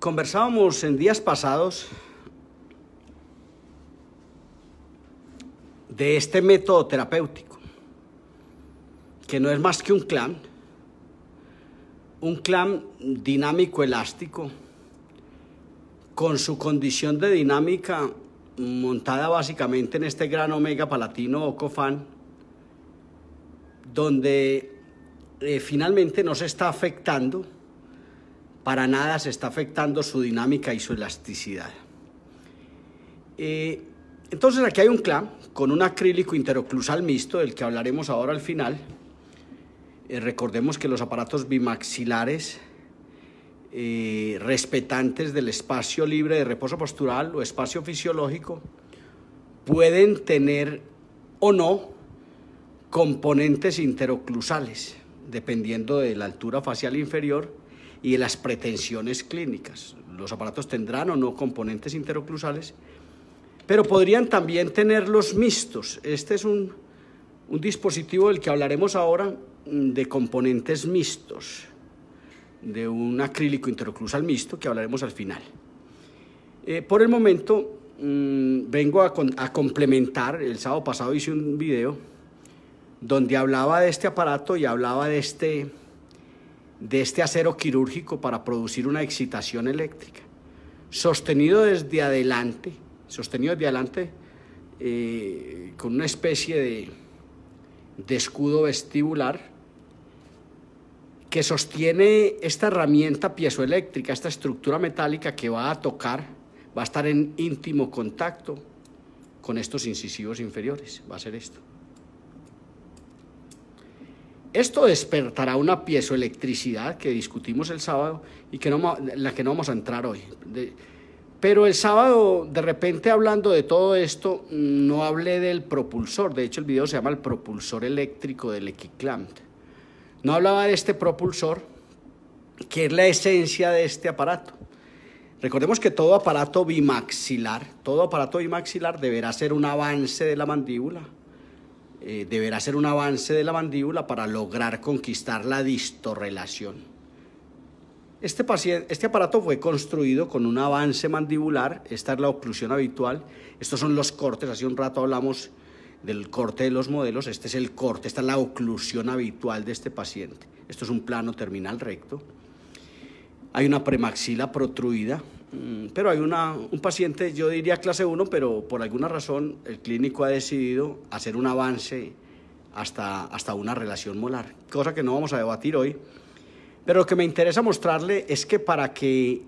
Conversábamos en días pasados de este método terapéutico, que no es más que un clan, un clan dinámico elástico, con su condición de dinámica montada básicamente en este gran omega palatino o cofan, donde eh, finalmente no se está afectando para nada se está afectando su dinámica y su elasticidad. Eh, entonces aquí hay un clan con un acrílico interoclusal mixto, del que hablaremos ahora al final. Eh, recordemos que los aparatos bimaxilares eh, respetantes del espacio libre de reposo postural o espacio fisiológico pueden tener o no componentes interoclusales, dependiendo de la altura facial inferior y de las pretensiones clínicas. Los aparatos tendrán o no componentes interoclusales, pero podrían también tenerlos mixtos. Este es un, dispositivo del que hablaremos ahora mm, de componentes mixtos, de un acrílico interoclusal mixto que hablaremos al final. Eh, por el momento, mm, vengo a, a complementar, el sábado pasado hice un video donde hablaba de este aparato y hablaba de este de este acero quirúrgico para producir una excitación eléctrica. Sostenido desde adelante, sostenido desde adelante eh, con una especie de, de escudo vestibular que sostiene esta herramienta piezoeléctrica, esta estructura metálica que va a tocar, va a estar en íntimo contacto con estos incisivos inferiores. Va a ser esto. Esto despertará una piezoelectricidad que discutimos el sábado y que la que no vamos a entrar hoy. pero el sábado, de repente hablando de todo esto, no hablé del propulsor. De hecho, el video se llama El propulsor eléctrico del equiclante. No hablaba de este propulsor, que es la esencia de este aparato. Recordemos que todo aparato bimaxilar, todo aparato bimaxilar deberá ser un avance de la mandíbula eh, deberá ser un avance de la mandíbula para lograr conquistar la distorrelación. Este, este, aparato fue construido con un avance mandibular, esta es la oclusión habitual, estos son los cortes, hace un rato hablamos del corte de los modelos, este es el corte, esta es la oclusión habitual de este paciente, esto es un plano terminal recto, hay una premaxila protruida, Mm, pero hay un paciente, yo diría clase 1, pero por alguna razón el clínico ha decidido hacer un avance hasta, hasta una relación molar, cosa que no vamos a debatir hoy. Pero lo que me interesa mostrarle es que para que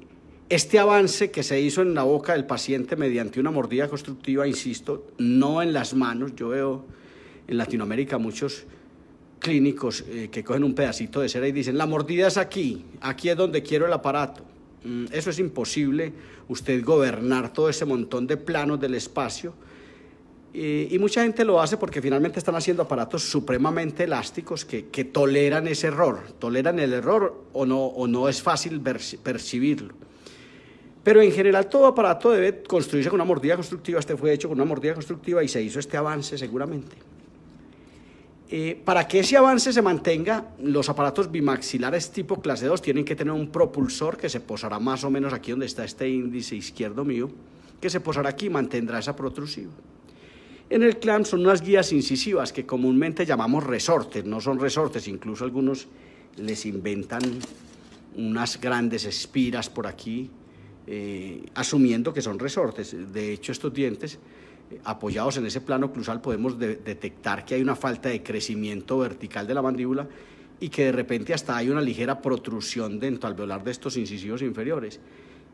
este avance que se hizo en la boca del paciente mediante una mordida constructiva, insisto, no en las manos, yo veo en Latinoamérica muchos clínicos eh, que cogen un pedacito de cera y dicen, la mordida es aquí, aquí es donde quiero el aparato. Mm, eso es imposible, usted gobernar todo ese montón de planos del espacio. Y, mucha gente lo hace porque finalmente están haciendo aparatos supremamente elásticos que, toleran ese error, toleran el error o no, o no es fácil percibirlo. Pero en general todo aparato debe construirse con una mordida constructiva, este fue hecho con una mordida constructiva y se hizo este avance seguramente. Eh, para que ese avance se mantenga, los aparatos bimaxilares tipo clase 2 tienen que tener un propulsor que se posará más o menos aquí donde está este índice izquierdo mío, que se posará aquí y mantendrá esa protrusiva. En el clam son unas guías incisivas que comúnmente llamamos resortes, no son resortes, incluso algunos les inventan unas grandes espiras por aquí, eh, asumiendo que son resortes. De hecho, estos dientes apoyados en ese plano clusal podemos detectar que hay una falta de crecimiento vertical de la mandíbula y que de repente hasta hay una ligera protrusión dentro velar de estos incisivos inferiores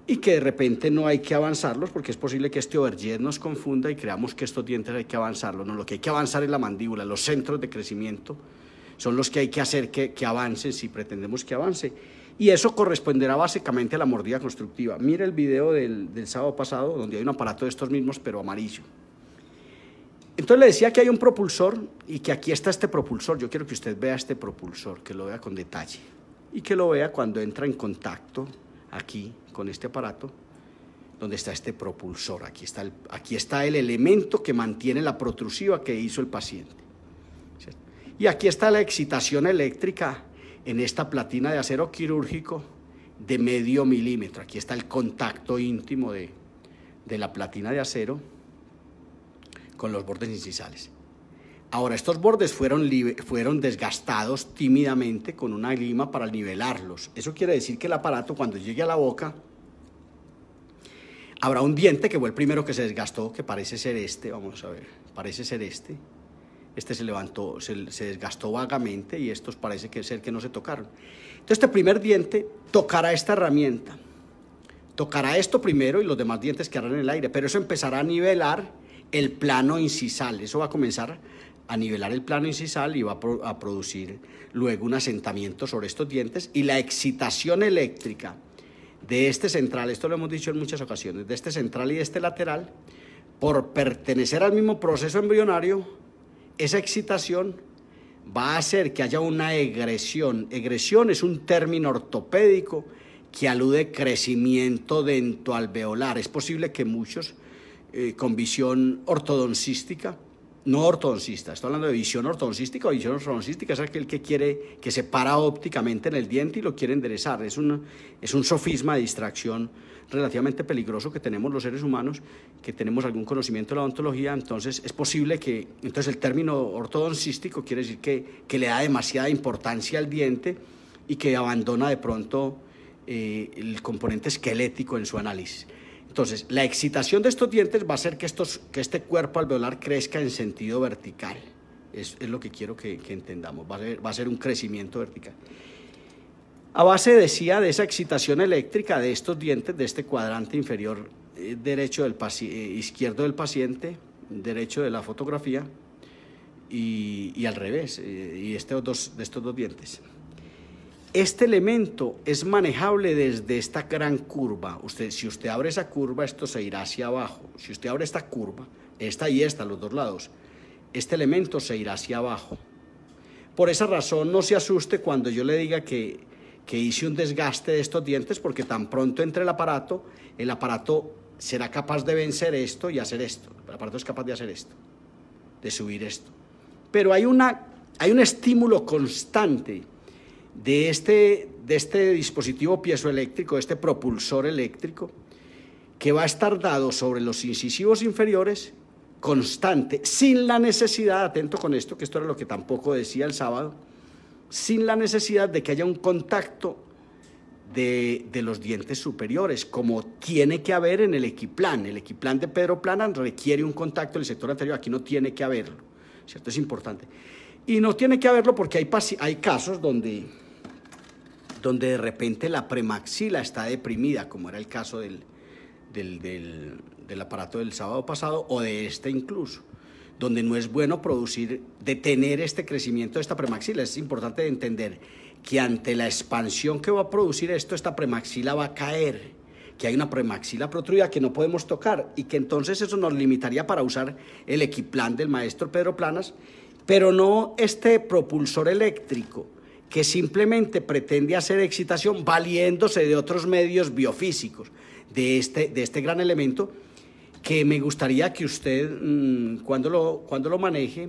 y que de repente no hay que avanzarlos porque es posible que este overjet nos confunda y creamos que estos dientes hay que avanzarlos. No, lo que hay que avanzar es la mandíbula, los centros de crecimiento son los que hay que hacer que, avancen si pretendemos que avance. Y eso corresponderá básicamente a la mordida constructiva. Mira el video del sábado pasado donde hay un aparato de estos mismos pero amarillo. Entonces le decía que hay un propulsor y que aquí está este propulsor. Yo quiero que usted vea este propulsor, que lo vea con detalle y que lo vea cuando entra en contacto aquí con este aparato, donde está este propulsor. Aquí está el, aquí está el elemento que mantiene la protrusiva que hizo el paciente. Y aquí está la excitación eléctrica en esta platina de acero quirúrgico de medio milímetro. Aquí está el contacto íntimo de, de la platina de acero con los bordes incisales. Ahora, estos bordes fueron, fueron desgastados tímidamente con una lima para nivelarlos. Eso quiere decir que el aparato cuando llegue a la boca habrá un diente que fue el primero que se desgastó, que parece ser este, vamos a ver, parece ser este. Este se levantó, se, desgastó vagamente y estos parece que ser que no se tocaron. Entonces este primer diente tocará esta herramienta, tocará esto primero y los demás dientes quedarán en el aire, pero eso empezará a nivelar el plano incisal. Eso va a comenzar a nivelar el plano incisal y va a, producir luego un asentamiento sobre estos dientes y la excitación eléctrica de este central, esto lo hemos dicho en muchas ocasiones, de este central y de este lateral, por pertenecer al mismo proceso embrionario, esa excitación va a hacer que haya una egresión. Egresión es un término ortopédico que alude crecimiento alveolar. Es posible que muchos eh, con visión ortodoncística, no ortodoncista, estoy hablando de visión ortodoncística o visión ortodoncística, es aquel que quiere, que se para ópticamente en el diente y lo quiere enderezar. Es, un sofisma de distracción relativamente peligroso que tenemos los seres humanos, que tenemos algún conocimiento de la odontología, entonces es posible que, entonces el término ortodoncístico quiere decir que, le da demasiada importancia al diente y que abandona de pronto eh, el componente esquelético en su análisis. Entonces, la excitación de estos dientes va a hacer que, este cuerpo alveolar crezca en sentido vertical. Es, lo que quiero que, entendamos. Va a, ser, un crecimiento vertical. A base, decía, de esa excitación eléctrica de estos dientes, de este cuadrante inferior eh, derecho del eh, izquierdo del paciente, derecho de la fotografía, y, al revés, eh, y este de estos dos dientes. Este elemento es manejable desde esta gran curva. Usted, si usted abre esa curva, esto se irá hacia abajo. Si usted abre esta curva, esta y esta, los dos lados, este elemento se irá hacia abajo. Por esa razón, no se asuste cuando yo le diga que, hice un desgaste de estos dientes, porque tan pronto entre el aparato, el aparato será capaz de vencer esto y hacer esto. El aparato es capaz de hacer esto, de subir esto. Pero hay, una, hay un estímulo constante de este, de este dispositivo piezoeléctrico, este propulsor eléctrico, que va a estar dado sobre los incisivos inferiores constante, sin la necesidad, atento con esto, que esto era lo que tampoco decía el sábado, sin la necesidad de que haya un contacto de, los dientes superiores, como tiene que haber en el equiplan. El equiplan de Pedro Planan requiere un contacto el sector anterior, aquí no tiene que haberlo, ¿cierto? Es importante. Y no tiene que haberlo porque hay, hay casos donde donde de repente la premaxila está deprimida, como era el caso del, del, aparato del sábado pasado o de este incluso donde no es bueno producir, detener este crecimiento de esta premaxila. Es importante entender que ante la expansión que va a producir esto, esta premaxila va a caer, que hay una premaxila protruida que no podemos tocar y que entonces eso nos limitaría para usar el equiplan del maestro Pedro Planas, pero no este propulsor eléctrico que simplemente pretende hacer excitación valiéndose de otros medios biofísicos, de este, de este gran elemento que me gustaría que usted, mm, cuando, lo, cuando lo maneje,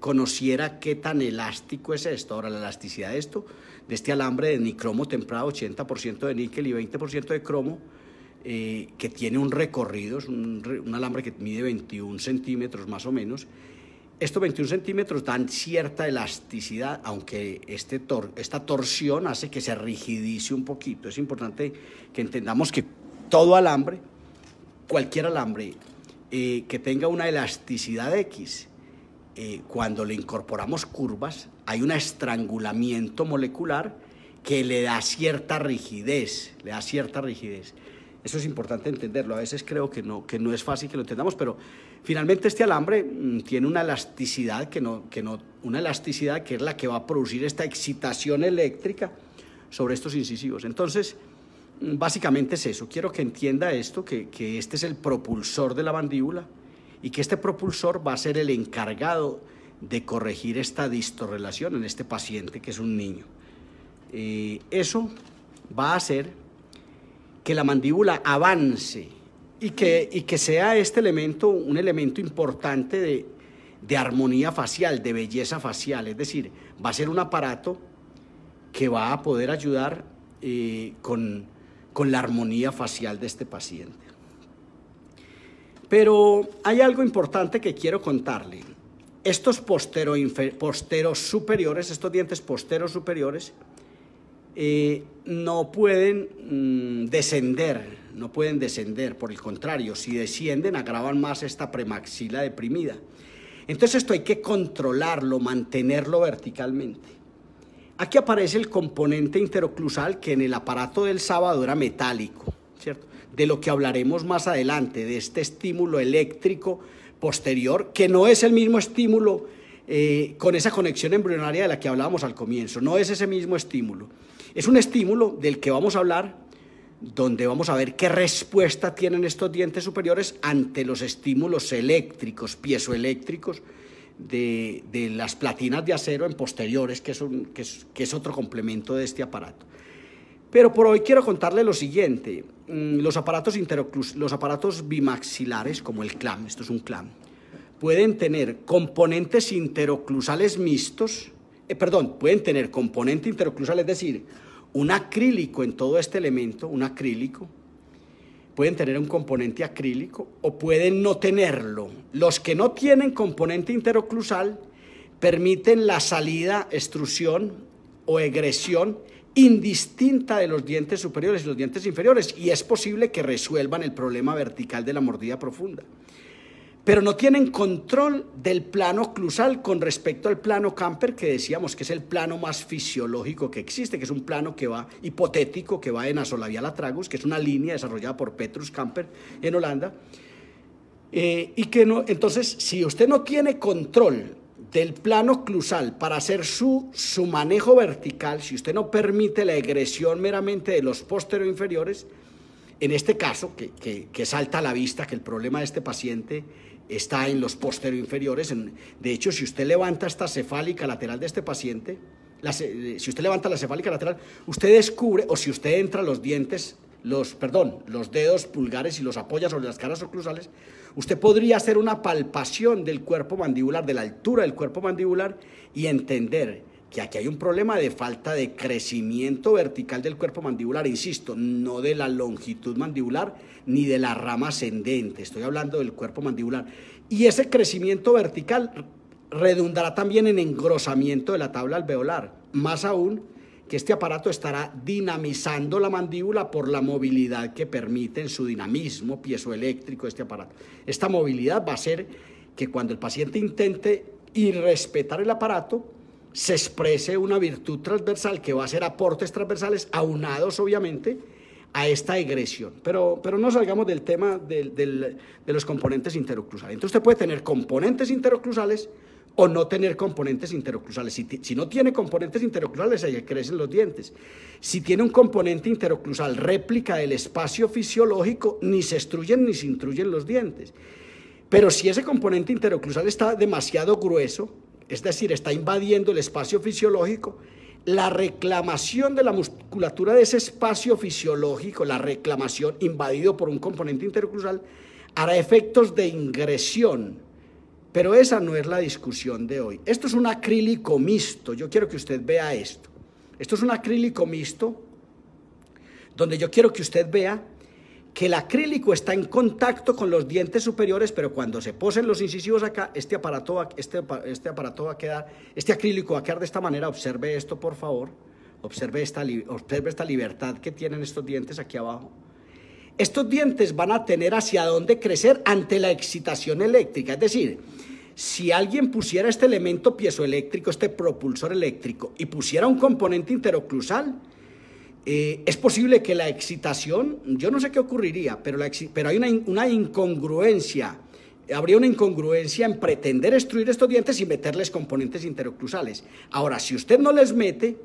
conociera qué tan elástico es esto. Ahora, la elasticidad de esto, de este alambre de nicromo templado, 80% de níquel y 20% de cromo, eh, que tiene un recorrido, es un, un alambre que mide 21 centímetros más o menos, estos 21 centímetros dan cierta elasticidad, aunque este tor esta torsión hace que se rigidice un poquito. Es importante que entendamos que todo alambre, cualquier alambre eh, que tenga una elasticidad X, eh, cuando le incorporamos curvas, hay un estrangulamiento molecular que le da cierta rigidez, le da cierta rigidez. Eso es importante entenderlo. A veces creo que no, que no es fácil que lo entendamos, pero Finalmente este alambre mm, tiene una elasticidad que que no, una elasticidad que es la que va a producir esta excitación eléctrica sobre estos incisivos. Entonces, mm, básicamente es eso. Quiero que entienda esto, que, este es el propulsor de la mandíbula y que este propulsor va a ser el encargado de corregir esta distorrelación en este paciente que es un niño. Eh, eso va a hacer que la mandíbula avance y que, sea este elemento un elemento importante de, armonía facial, de belleza facial. Es decir, va a ser un aparato que va a poder ayudar eh, con, la armonía facial de este paciente. Pero hay algo importante que quiero contarle. Estos posteros superiores, estos dientes posteros superiores, eh, no pueden mm, descender no pueden descender, por el contrario, si descienden agravan más esta premaxila deprimida. Entonces esto hay que controlarlo, mantenerlo verticalmente. Aquí aparece el componente interoclusal que en el aparato del sábado era metálico, ¿cierto? De lo que hablaremos más adelante, de este estímulo eléctrico posterior, que no es el mismo estímulo eh, con esa conexión embrionaria de la que hablábamos al comienzo, no es ese mismo estímulo. Es un estímulo del que vamos a hablar donde vamos a ver qué respuesta tienen estos dientes superiores ante los estímulos eléctricos, piezoeléctricos de, de las platinas de acero en posteriores, que es, que, es, otro complemento de este aparato. Pero por hoy quiero contarle lo siguiente, mm, los aparatos, los aparatos bimaxilares, como el clam, esto es un clam, pueden tener componentes interoclusales mixtos, eh, perdón, pueden tener componente interoclusal, es decir, un acrílico en todo este elemento, un acrílico, pueden tener un componente acrílico o pueden no tenerlo. Los que no tienen componente interoclusal permiten la salida, extrusión o egresión indistinta de los dientes superiores y los dientes inferiores y es posible que resuelvan el problema vertical de la mordida profunda pero no tienen control del plano clusal con respecto al plano camper que decíamos que es el plano más fisiológico que existe, que es un plano que va hipotético, que va en la solavia tragus, que es una línea desarrollada por Petrus Camper en Holanda. Eh, y que no, entonces, si usted no tiene control del plano clusal para hacer su, su manejo vertical, si usted no permite la egresión meramente de los posteriores inferiores, en este caso, que, que, salta a la vista que el problema de este paciente está en los posteriores inferiores. de hecho, si usted levanta esta cefálica lateral de este paciente, eh, si usted levanta la cefálica lateral, usted descubre, o si usted entra los dientes, los, perdón, los dedos pulgares y los apoya sobre las caras oclusales, usted podría hacer una palpación del cuerpo mandibular, de la altura del cuerpo mandibular y entender que aquí hay un problema de falta de crecimiento vertical del cuerpo mandibular, insisto, no de la longitud mandibular ni de la rama ascendente, estoy hablando del cuerpo mandibular. Y ese crecimiento vertical redundará también en engrosamiento de la tabla alveolar, más aún que este aparato estará dinamizando la mandíbula por la movilidad que permite en su dinamismo piezoeléctrico este aparato. Esta movilidad va a ser que cuando el paciente intente irrespetar el aparato, se exprese una virtud transversal que va a ser aportes transversales aunados obviamente a esta egresión. Pero, pero no salgamos del tema de los componentes interoclusales. Entonces usted puede tener componentes interoclusales o no tener componentes interoclusales. Si, si, no tiene componentes interoclusales, ahí crecen los dientes. Si tiene un componente interoclusal réplica del espacio fisiológico, ni se estruyen ni se intruyen los dientes. Pero si ese componente interoclusal está demasiado grueso, es decir, está invadiendo el espacio fisiológico, la reclamación de la musculatura de ese espacio fisiológico, la reclamación invadido por un componente intercruzal, hará efectos de ingresión. Pero esa no es la discusión de hoy. Esto es un acrílico mixto. Yo quiero que usted vea esto. Esto es un acrílico mixto donde yo quiero que usted vea que el acrílico está en contacto con los dientes superiores, pero cuando se posen los incisivos acá, este aparato, este, este aparato va este acrílico va a quedar de esta manera, observe esto por favor, observe esta, observe esta libertad que tienen estos dientes aquí abajo. Estos dientes van a tener hacia dónde crecer ante la excitación eléctrica, es decir, si alguien pusiera este elemento piezoeléctrico, este propulsor eléctrico, y pusiera un componente interoclusal, eh, es posible que la excitación, yo no sé qué ocurriría, pero, pero hay una, incongruencia habría una incongruencia en pretender extruir estos dientes y meterles componentes interoclusales. Ahora, si usted no les mete,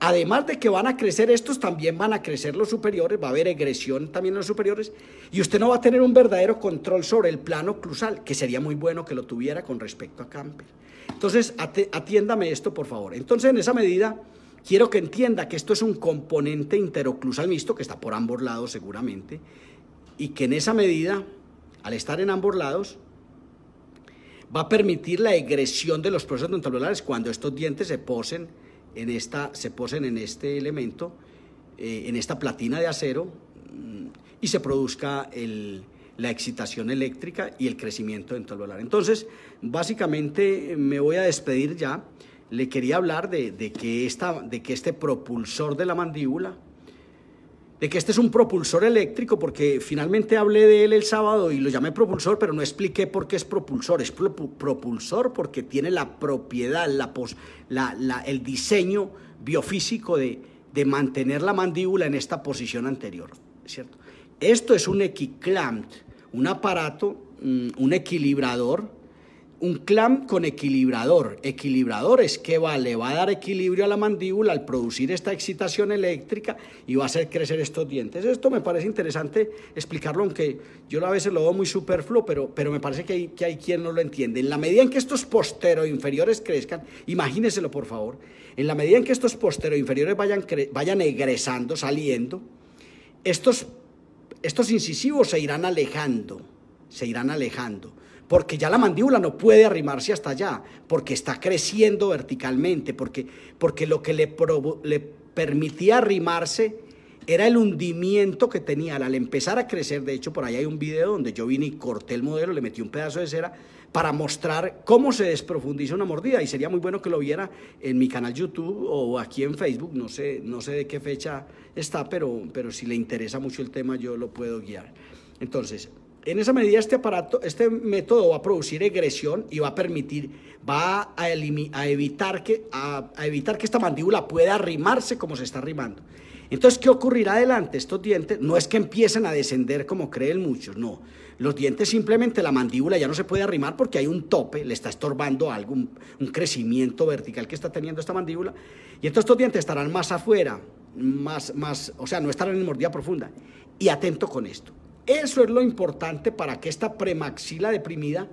además de que van a crecer estos, también van a crecer los superiores, va a haber egresión también en los superiores, y usted no va a tener un verdadero control sobre el plano oclusal, que sería muy bueno que lo tuviera con respecto a Camper. Entonces, atiéndame esto, por favor. Entonces, en esa medida... Quiero que entienda que esto es un componente interoclusal mixto que está por ambos lados seguramente y que en esa medida, al estar en ambos lados, va a permitir la egresión de los procesos dentalulares cuando estos dientes se posen en, esta, se en este elemento, eh, en esta platina de acero mm, y se produzca la excitación eléctrica y el crecimiento dentalular. Entonces, básicamente me voy a despedir ya le quería hablar de, que este propulsor de la mandíbula, de que este es un propulsor eléctrico, porque finalmente hablé de él el sábado y lo llamé propulsor, pero no expliqué por qué es propulsor. Es propulsor porque tiene la propiedad, el diseño biofísico de, mantener la mandíbula en esta posición anterior. ¿cierto? Esto es un equiclamp, un aparato, mm, un equilibrador un clam con equilibrador. Equilibrador es que va, le va a dar equilibrio a la mandíbula al producir esta excitación eléctrica y va a hacer crecer estos dientes. Esto me parece interesante explicarlo, aunque yo a veces lo veo muy superfluo, pero, pero me parece que hay, que quien no lo entiende. En la medida en que estos inferiores crezcan, imagínenselo por favor, en la medida en que estos inferiores vayan, vayan egresando, saliendo, estos, estos incisivos se irán alejando, se irán alejando porque ya la mandíbula no puede arrimarse hasta allá, porque está creciendo verticalmente, porque, porque lo que le, permitía arrimarse era el hundimiento que tenía al empezar a crecer. De hecho, por ahí hay un video donde yo vine y corté el modelo, le metí un pedazo de cera para mostrar cómo se desprofundiza una mordida. Y sería muy bueno que lo viera en mi canal YouTube o aquí en Facebook. No sé, no sé de qué fecha está, pero, pero si le interesa mucho el tema, yo lo puedo guiar. Entonces, en esa medida, este aparato, este método va a producir egresión y va a permitir, va a, evitar, que, a, evitar que esta mandíbula pueda arrimarse como se está arrimando. Entonces, ¿qué ocurrirá adelante? Estos dientes no es que empiecen a descender como creen muchos, no. Los dientes simplemente, la mandíbula ya no se puede arrimar porque hay un tope, le está estorbando algún crecimiento vertical que está teniendo esta mandíbula. Y entonces estos dientes estarán más afuera, más, más, o sea, no estarán en mordida profunda. Y atento con esto. Eso es lo importante para que esta premaxila deprimida,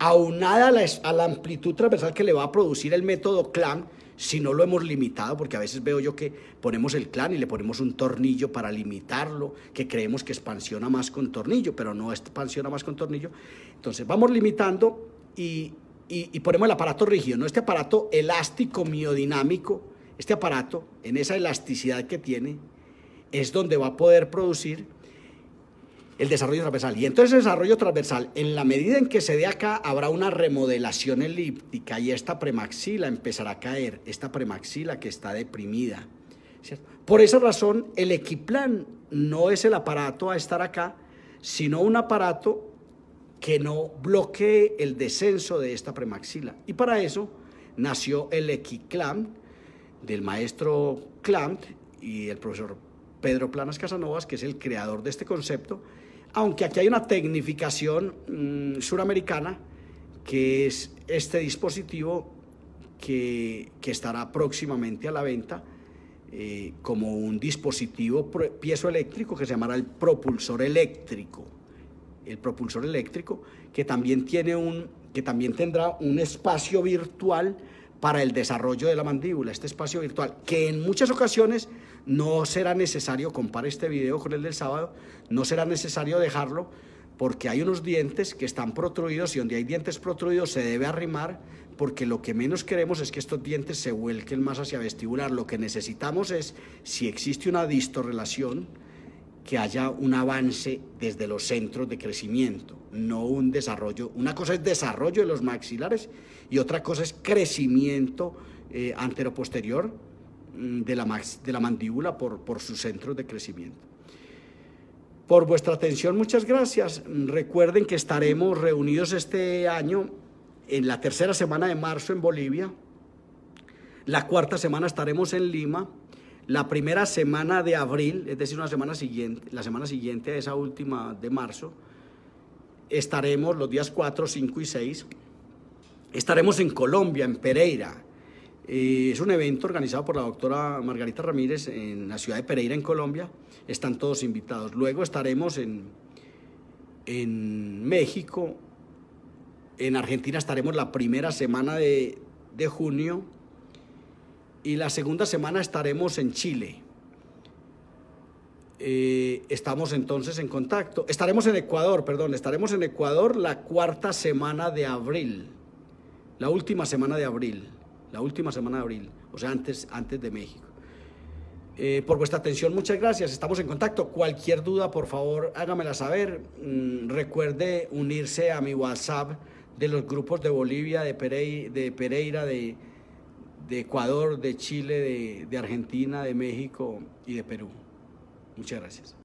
aunada a la, amplitud transversal que le va a producir el método clan, si no lo hemos limitado, porque a veces veo yo que ponemos el clan y le ponemos un tornillo para limitarlo, que creemos que expansiona más con tornillo, pero no expansiona más con tornillo. Entonces vamos limitando y, ponemos el aparato rígido, no este aparato elástico miodinámico, este aparato en esa elasticidad que tiene es donde va a poder producir el desarrollo transversal. Y entonces el desarrollo transversal, en la medida en que se dé acá, habrá una remodelación elíptica y esta premaxila empezará a caer, esta premaxila que está deprimida. Por esa razón, el equiplan no es el aparato a estar acá, sino un aparato que no bloquee el descenso de esta premaxila. Y para eso nació el equiclam del maestro Clamp y el profesor Pedro Planas Casanovas, que es el creador de este concepto, aunque aquí hay una tecnificación mm, suramericana, que es este dispositivo que, estará próximamente a la venta eh, como un dispositivo piezoeléctrico que se llamará el propulsor eléctrico. El propulsor eléctrico que también, tiene un, que también tendrá un espacio virtual para el desarrollo de la mandíbula, este espacio virtual, que en muchas ocasiones no será necesario, compare este video con el del sábado, no será necesario dejarlo porque hay unos dientes que están protruidos y donde hay dientes protruidos se debe arrimar porque lo que menos queremos es que estos dientes se vuelquen más hacia vestibular. Lo que necesitamos es, si existe una distorrelación, que haya un avance desde los centros de crecimiento, no un desarrollo. Una cosa es desarrollo de los maxilares y otra cosa es crecimiento eh, antero-posterior. Mm, de la, de la mandíbula por, por sus centros de crecimiento. Por vuestra atención, muchas gracias. Recuerden que estaremos reunidos este año en la tercera semana de marzo en Bolivia. La cuarta semana estaremos en Lima. La primera semana de abril, es decir, una semana siguiente, la semana siguiente a esa última de marzo, estaremos los días 4, 5 y 6. Estaremos en Colombia, en Pereira, eh, es un evento organizado por la doctora Margarita Ramírez en la ciudad de Pereira, en Colombia. Están todos invitados. Luego estaremos en, México. En Argentina estaremos la primera semana de, junio. Y la segunda semana estaremos en Chile. Eh, estamos entonces en contacto. Estaremos en Ecuador, perdón, estaremos en Ecuador la cuarta semana de abril, la última semana de abril la última semana de abril, o sea, antes, antes de México. Eh, por vuestra atención, muchas gracias. Estamos en contacto. Cualquier duda, por favor, hágamela saber. Mm, recuerde unirse a mi WhatsApp de los grupos de Bolivia, de, de Pereira, de, Ecuador, de Chile, de Argentina, de México y de Perú. Muchas gracias.